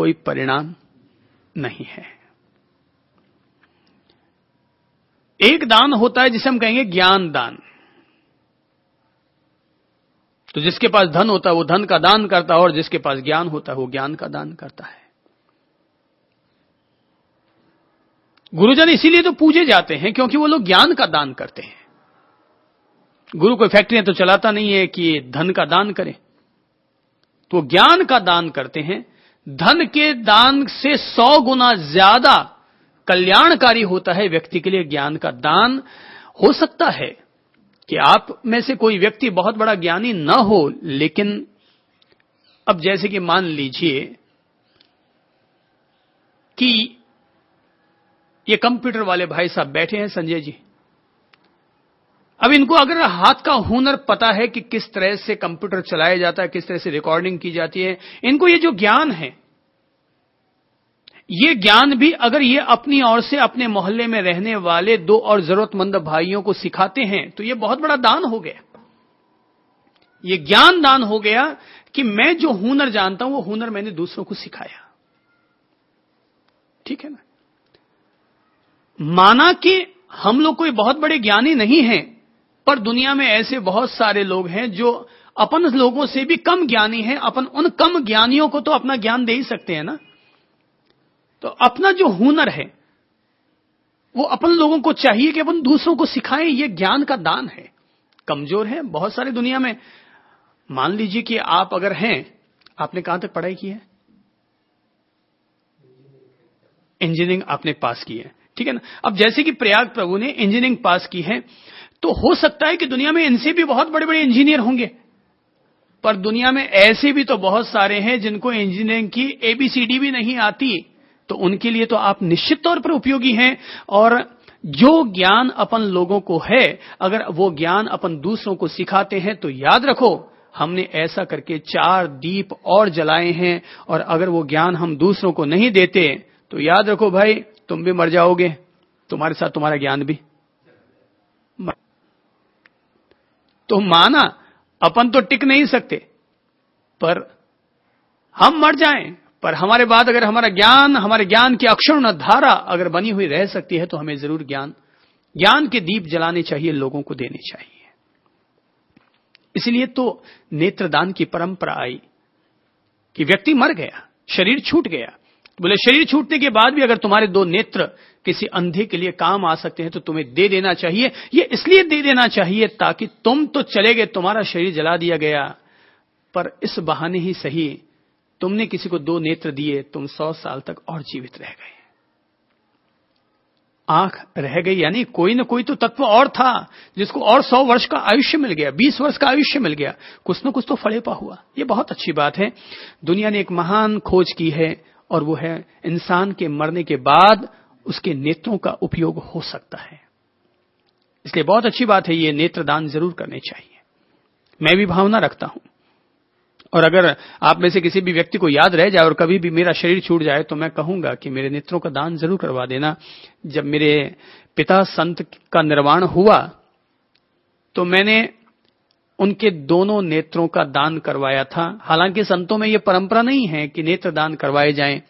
कोई परिणाम नहीं है एक दान होता है जिसे हम कहेंगे ज्ञान दान तो जिसके पास धन होता है वो धन का दान करता है और जिसके पास ज्ञान होता है वो ज्ञान का दान करता है गुरुजन इसीलिए तो पूजे जाते हैं क्योंकि वो लोग ज्ञान का दान करते हैं गुरु कोई फैक्ट्री तो चलाता नहीं है कि धन का दान करें तो ज्ञान का दान करते हैं धन के दान से सौ गुना ज्यादा कल्याणकारी होता है व्यक्ति के लिए ज्ञान का दान हो सकता है कि आप में से कोई व्यक्ति बहुत बड़ा ज्ञानी न हो लेकिन अब जैसे कि मान लीजिए कि ये कंप्यूटर वाले भाई साहब बैठे हैं संजय जी अब इनको अगर हाथ का हुनर पता है कि किस तरह से कंप्यूटर चलाया जाता है किस तरह से रिकॉर्डिंग की जाती है इनको ये जो ज्ञान है ये ज्ञान भी अगर ये अपनी ओर से अपने मोहल्ले में रहने वाले दो और जरूरतमंद भाइयों को सिखाते हैं तो ये बहुत बड़ा दान हो गया ये ज्ञान दान हो गया कि मैं जो हुनर जानता हूं वो हुनर मैंने दूसरों को सिखाया ठीक है ना माना कि हम लोग कोई बहुत बड़े ज्ञानी नहीं हैं पर दुनिया में ऐसे बहुत सारे लोग हैं जो अपन लोगों से भी कम ज्ञानी हैं अपन उन कम ज्ञानियों को तो अपना ज्ञान दे ही सकते हैं ना तो अपना जो हुनर है वो अपन लोगों को चाहिए कि अपन दूसरों को सिखाएं ये ज्ञान का दान है कमजोर है बहुत सारी दुनिया में मान लीजिए कि आप अगर हैं आपने कहां तक पढ़ाई की है इंजीनियरिंग आपने पास की है ठीक है ना अब जैसे कि प्रयाग प्रभु ने इंजीनियरिंग पास की है तो हो सकता है कि दुनिया में इनसे भी बहुत बड़े बड़े इंजीनियर होंगे पर दुनिया में ऐसे भी तो बहुत सारे हैं जिनको इंजीनियरिंग की एबीसीडी भी नहीं आती तो उनके लिए तो आप निश्चित तौर पर उपयोगी हैं और जो ज्ञान अपन लोगों को है अगर वो ज्ञान अपन दूसरों को सिखाते हैं तो याद रखो हमने ऐसा करके चार दीप और जलाए हैं और अगर वो ज्ञान हम दूसरों को नहीं देते तो याद रखो भाई तुम भी मर जाओगे तुम्हारे साथ तुम्हारा ज्ञान भी तो माना अपन तो टिक नहीं सकते पर हम मर जाएं पर हमारे बाद अगर हमारा ज्ञान हमारे ज्ञान की अक्षुण धारा अगर बनी हुई रह सकती है तो हमें जरूर ज्ञान ज्ञान के दीप जलाने चाहिए लोगों को देने चाहिए इसलिए तो नेत्रदान की परंपरा आई कि व्यक्ति मर गया शरीर छूट गया बोले शरीर छूटने के बाद भी अगर तुम्हारे दो नेत्र किसी अंधे के लिए काम आ सकते हैं तो तुम्हें दे देना चाहिए ये इसलिए दे देना चाहिए ताकि तुम तो चले गए तुम्हारा शरीर जला दिया गया पर इस बहाने ही सही तुमने किसी को दो नेत्र दिए तुम सौ साल तक और जीवित रह गए आंख रह गई यानी कोई ना कोई तो तत्व और था जिसको और सौ वर्ष का आयुष्य मिल गया बीस वर्ष का आयुष्य मिल गया कुछ ना कुछ तो फड़ेपा हुआ यह बहुत अच्छी बात है दुनिया ने एक महान खोज की है और वो है इंसान के मरने के बाद उसके नेत्रों का उपयोग हो सकता है इसलिए बहुत अच्छी बात है ये नेत्र दान जरूर करने चाहिए मैं भी भावना रखता हूं और अगर आप में से किसी भी व्यक्ति को याद रह जाए और कभी भी मेरा शरीर छूट जाए तो मैं कहूंगा कि मेरे नेत्रों का दान जरूर करवा देना जब मेरे पिता संत का निर्वाण हुआ तो मैंने उनके दोनों नेत्रों का दान करवाया था हालांकि संतों में यह परंपरा नहीं है कि नेत्र दान करवाए जाएं,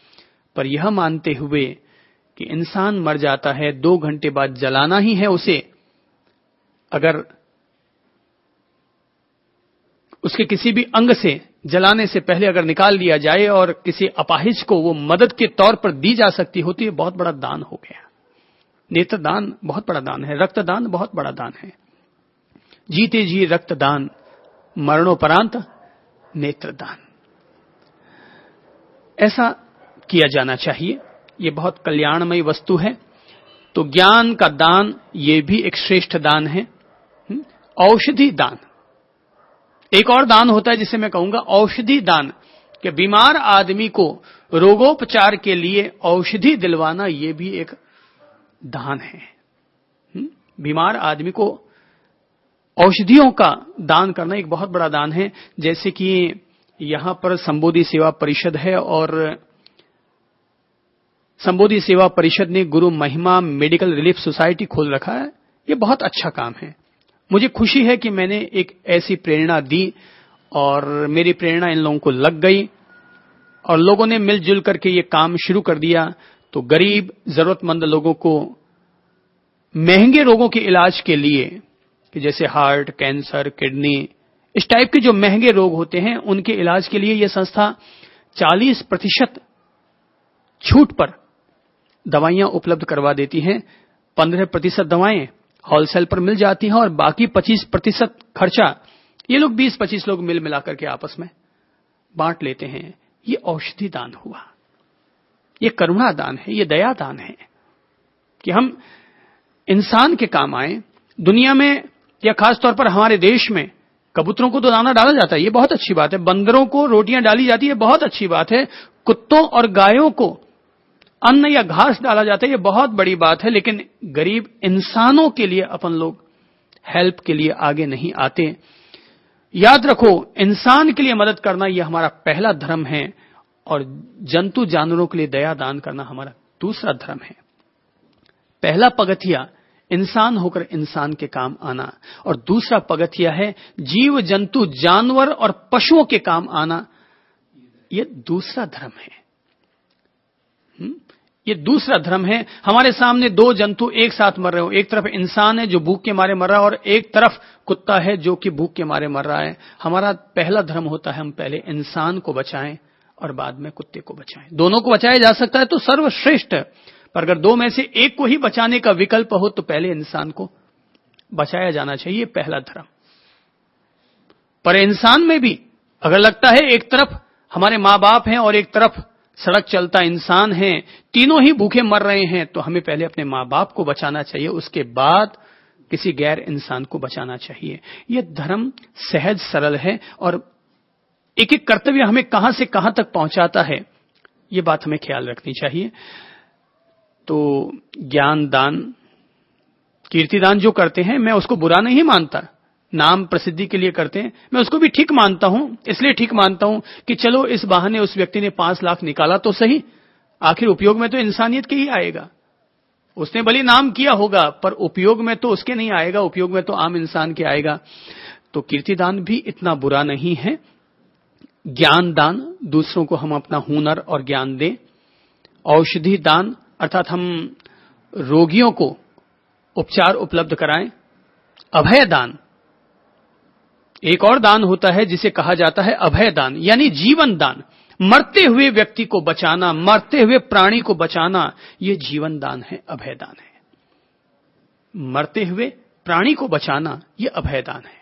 पर यह मानते हुए कि इंसान मर जाता है दो घंटे बाद जलाना ही है उसे अगर उसके किसी भी अंग से जलाने से पहले अगर निकाल लिया जाए और किसी अपाहिज को वो मदद के तौर पर दी जा सकती होती है बहुत बड़ा दान हो गया नेत्रदान बहुत बड़ा दान है रक्तदान बहुत बड़ा दान है जीते जी रक्तदान मरणोपरांत नेत्रदान ऐसा किया जाना चाहिए यह बहुत कल्याणमयी वस्तु है तो ज्ञान का दान ये भी एक श्रेष्ठ दान है हम्म? औषधि दान एक और दान होता है जिसे मैं कहूंगा औषधि दान कि बीमार आदमी को रोगोपचार के लिए औषधि दिलवाना यह भी एक दान है हम्म? बीमार आदमी को औषधियों का दान करना एक बहुत बड़ा दान है जैसे कि यहां पर संबोधि सेवा परिषद है और संबोधि सेवा परिषद ने गुरु महिमा मेडिकल रिलीफ सोसाइटी खोल रखा है ये बहुत अच्छा काम है मुझे खुशी है कि मैंने एक ऐसी प्रेरणा दी और मेरी प्रेरणा इन लोगों को लग गई और लोगों ने मिलजुल करके ये काम शुरू कर दिया तो गरीब जरूरतमंद लोगों को महंगे रोगों के इलाज के लिए कि जैसे हार्ट कैंसर किडनी इस टाइप के जो महंगे रोग होते हैं उनके इलाज के लिए यह संस्था 40 प्रतिशत छूट पर दवाइयां उपलब्ध करवा देती हैं 15 प्रतिशत दवाएं होलसेल पर मिल जाती हैं और बाकी 25 प्रतिशत खर्चा ये लोग 20-25 लोग मिल मिलाकर के आपस में बांट लेते हैं ये औषधि दान हुआ ये करुणा दान है ये दया दान है कि हम इंसान के काम आए दुनिया में या खासतौर पर हमारे देश में कबूतरों को तो दाना डाला जाता है ये बहुत अच्छी बात है बंदरों को रोटियां डाली जाती है बहुत अच्छी बात है कुत्तों और गायों को अन्न या घास डाला जाता है ये बहुत बड़ी बात है लेकिन गरीब इंसानों के लिए अपन लोग हेल्प के लिए आगे नहीं आते याद रखो इंसान के लिए मदद करना यह हमारा पहला धर्म है और जंतु जानवरों के लिए दया दान करना हमारा दूसरा धर्म है पहला पगथिया इंसान होकर इंसान के काम आना और दूसरा पगथ यह है जीव जंतु जानवर और पशुओं के काम आना यह दूसरा धर्म है यह हम्म? ये दूसरा धर्म है हमारे सामने दो जंतु एक साथ मर रहे हो एक तरफ इंसान है जो भूख के मारे मर रहा है और एक तरफ कुत्ता है जो कि भूख के मारे मर रहा है हमारा पहला धर्म होता है हम पहले इंसान को बचाएं और बाद में कुत्ते को बचाएं दोनों को बचाया जा सकता है तो सर्वश्रेष्ठ पर अगर दो में से एक को ही बचाने का विकल्प हो तो पहले इंसान को बचाया जाना चाहिए पहला धर्म पर इंसान में भी अगर लगता है एक तरफ हमारे मां बाप हैं और एक तरफ सड़क चलता इंसान है तीनों ही भूखे मर रहे हैं तो हमें पहले अपने मां बाप को बचाना चाहिए उसके बाद किसी गैर इंसान को बचाना चाहिए यह धर्म सहज सरल है और एक एक कर्तव्य हमें कहां से कहां तक पहुंचाता है यह बात हमें ख्याल रखनी चाहिए तो ज्ञान दान कीर्ति दान जो करते हैं मैं उसको बुरा नहीं मानता नाम प्रसिद्धि के लिए करते हैं मैं उसको भी ठीक मानता हूं इसलिए ठीक मानता हूं कि चलो इस बहाने उस व्यक्ति ने पांच लाख निकाला तो सही आखिर उपयोग में तो इंसानियत के ही आएगा उसने भले नाम किया होगा पर उपयोग में तो उसके नहीं आएगा उपयोग में तो आम इंसान के आएगा तो कीर्तिदान भी इतना बुरा नहीं है ज्ञान दान दूसरों को हम अपना हुनर और ज्ञान दें औषधि दान अर्थात हम रोगियों को उपचार उपलब्ध कराएं अभय दान एक और दान होता है जिसे कहा जाता है अभय दान यानी जीवन दान मरते हुए व्यक्ति को बचाना मरते हुए प्राणी को बचाना यह जीवन दान है अभय दान है मरते हुए प्राणी को बचाना यह अभय दान है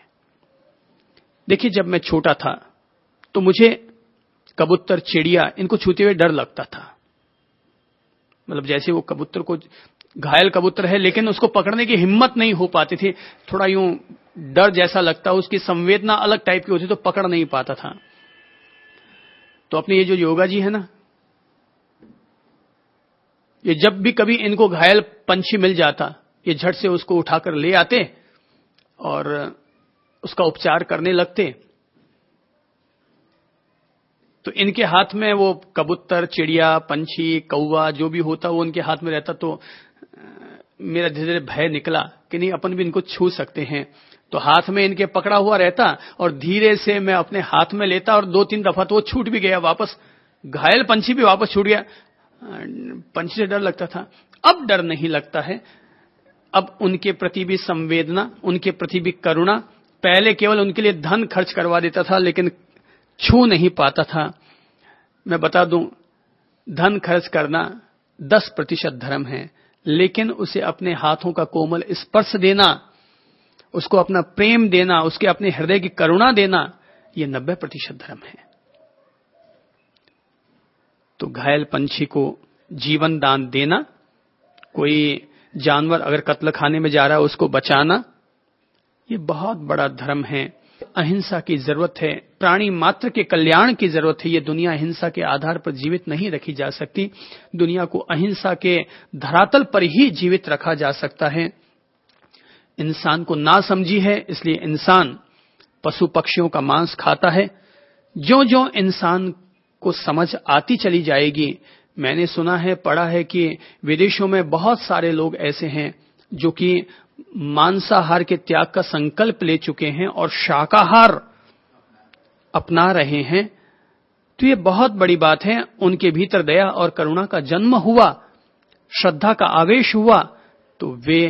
देखिए जब मैं छोटा था तो मुझे कबूतर चिड़िया इनको छूते हुए डर लगता था मतलब जैसे वो कबूतर को घायल कबूतर है लेकिन उसको पकड़ने की हिम्मत नहीं हो पाती थी थोड़ा यूं डर जैसा लगता उसकी संवेदना अलग टाइप की होती तो पकड़ नहीं पाता था तो अपने ये जो योगा जी है ना ये जब भी कभी इनको घायल पंछी मिल जाता ये झट से उसको उठाकर ले आते और उसका उपचार करने लगते तो इनके हाथ में वो कबूतर चिड़िया पंछी कौवा जो भी होता वो उनके हाथ में रहता तो मेरा धीरे धीरे भय निकला कि नहीं अपन भी इनको छू सकते हैं तो हाथ में इनके पकड़ा हुआ रहता और धीरे से मैं अपने हाथ में लेता और दो तीन दफा तो वो छूट भी गया वापस घायल पंछी भी वापस छूट गया पंछी से डर लगता था अब डर नहीं लगता है अब उनके प्रति भी संवेदना उनके प्रति भी करुणा पहले केवल उनके लिए धन खर्च करवा देता था लेकिन छू नहीं पाता था मैं बता दूं धन खर्च करना दस प्रतिशत धर्म है लेकिन उसे अपने हाथों का कोमल स्पर्श देना उसको अपना प्रेम देना उसके अपने हृदय की करुणा देना यह नब्बे प्रतिशत धर्म है तो घायल पंछी को जीवन दान देना कोई जानवर अगर कत्ल खाने में जा रहा है उसको बचाना ये बहुत बड़ा धर्म है अहिंसा की जरूरत है प्राणी मात्र के कल्याण की जरूरत है ये दुनिया अहिंसा के आधार पर जीवित नहीं रखी जा सकती दुनिया को अहिंसा के धरातल पर ही जीवित रखा जा सकता है इंसान को ना समझी है इसलिए इंसान पशु पक्षियों का मांस खाता है जो जो इंसान को समझ आती चली जाएगी मैंने सुना है पढ़ा है कि विदेशों में बहुत सारे लोग ऐसे हैं जो कि मांसाहार के त्याग का संकल्प ले चुके हैं और शाकाहार अपना रहे हैं तो ये बहुत बड़ी बात है उनके भीतर दया और करुणा का जन्म हुआ श्रद्धा का आवेश हुआ तो वे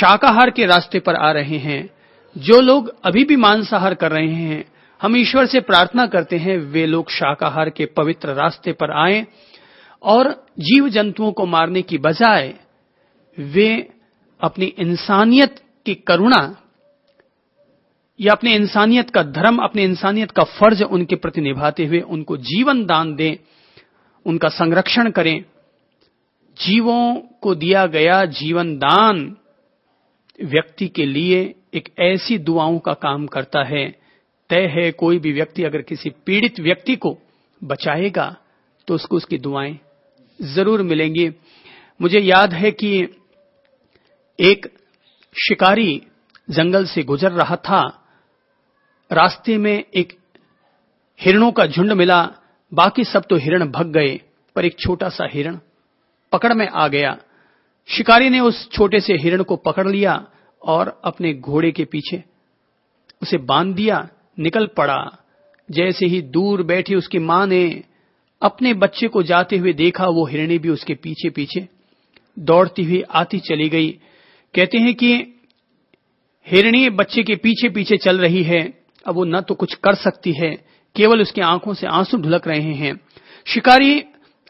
शाकाहार के रास्ते पर आ रहे हैं जो लोग अभी भी मांसाहार कर रहे हैं हम ईश्वर से प्रार्थना करते हैं वे लोग शाकाहार के पवित्र रास्ते पर आए और जीव जंतुओं को मारने की बजाय वे अपनी इंसानियत की करुणा या अपने इंसानियत का धर्म अपने इंसानियत का फर्ज उनके प्रति निभाते हुए उनको जीवन दान दें उनका संरक्षण करें जीवों को दिया गया जीवन दान व्यक्ति के लिए एक ऐसी दुआओं का काम करता है तय है कोई भी व्यक्ति अगर किसी पीड़ित व्यक्ति को बचाएगा तो उसको उसकी दुआएं जरूर मिलेंगी मुझे याद है कि एक शिकारी जंगल से गुजर रहा था रास्ते में एक हिरणों का झुंड मिला बाकी सब तो हिरण भग गए पर एक छोटा सा हिरण पकड़ में आ गया शिकारी ने उस छोटे से हिरण को पकड़ लिया और अपने घोड़े के पीछे उसे बांध दिया निकल पड़ा जैसे ही दूर बैठी उसकी मां ने अपने बच्चे को जाते हुए देखा वो हिरणी भी उसके पीछे पीछे दौड़ती हुई आती चली गई कहते हैं कि हिरणी बच्चे के पीछे पीछे चल रही है अब वो न तो कुछ कर सकती है केवल उसकी आंखों से आंसू ढुलक रहे हैं शिकारी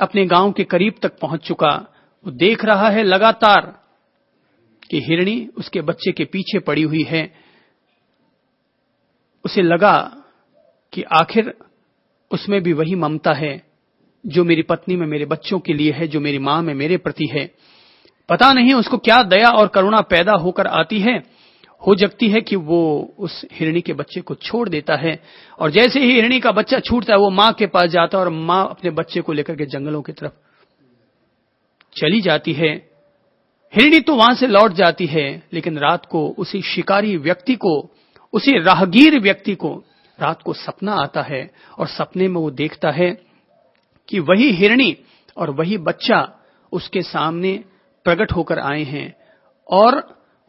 अपने गांव के करीब तक पहुंच चुका वो देख रहा है लगातार कि हिरणी उसके बच्चे के पीछे पड़ी हुई है उसे लगा कि आखिर उसमें भी वही ममता है जो मेरी पत्नी में मेरे बच्चों के लिए है जो मेरी मां में मेरे प्रति है पता नहीं उसको क्या दया और करुणा पैदा होकर आती है हो जगती है कि वो उस हिरणी के बच्चे को छोड़ देता है और जैसे ही हिरणी का बच्चा छूटता है वो मां के पास जाता है और मां अपने बच्चे को लेकर के जंगलों की तरफ चली जाती है हिरणी तो वहां से लौट जाती है लेकिन रात को उसी शिकारी व्यक्ति को उसी राहगीर व्यक्ति को रात को सपना आता है और सपने में वो देखता है कि वही हिरणी और वही बच्चा उसके सामने प्रकट होकर आए हैं और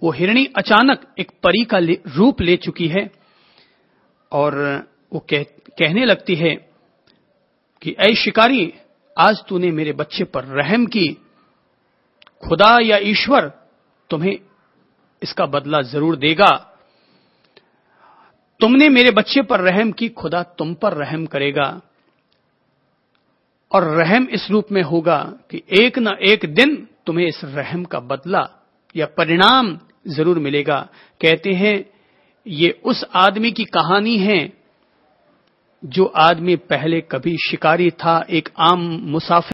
वो हिरणी अचानक एक परी का ले, रूप ले चुकी है और वो कह, कहने लगती है कि ऐ शिकारी आज तूने मेरे बच्चे पर रहम की खुदा या ईश्वर तुम्हें इसका बदला जरूर देगा तुमने मेरे बच्चे पर रहम की खुदा तुम पर रहम करेगा और रहम इस रूप में होगा कि एक न एक दिन तुम्हें इस रहम का बदला या परिणाम जरूर मिलेगा कहते हैं ये उस आदमी की कहानी है जो आदमी पहले कभी शिकारी था एक आम मुसाफिर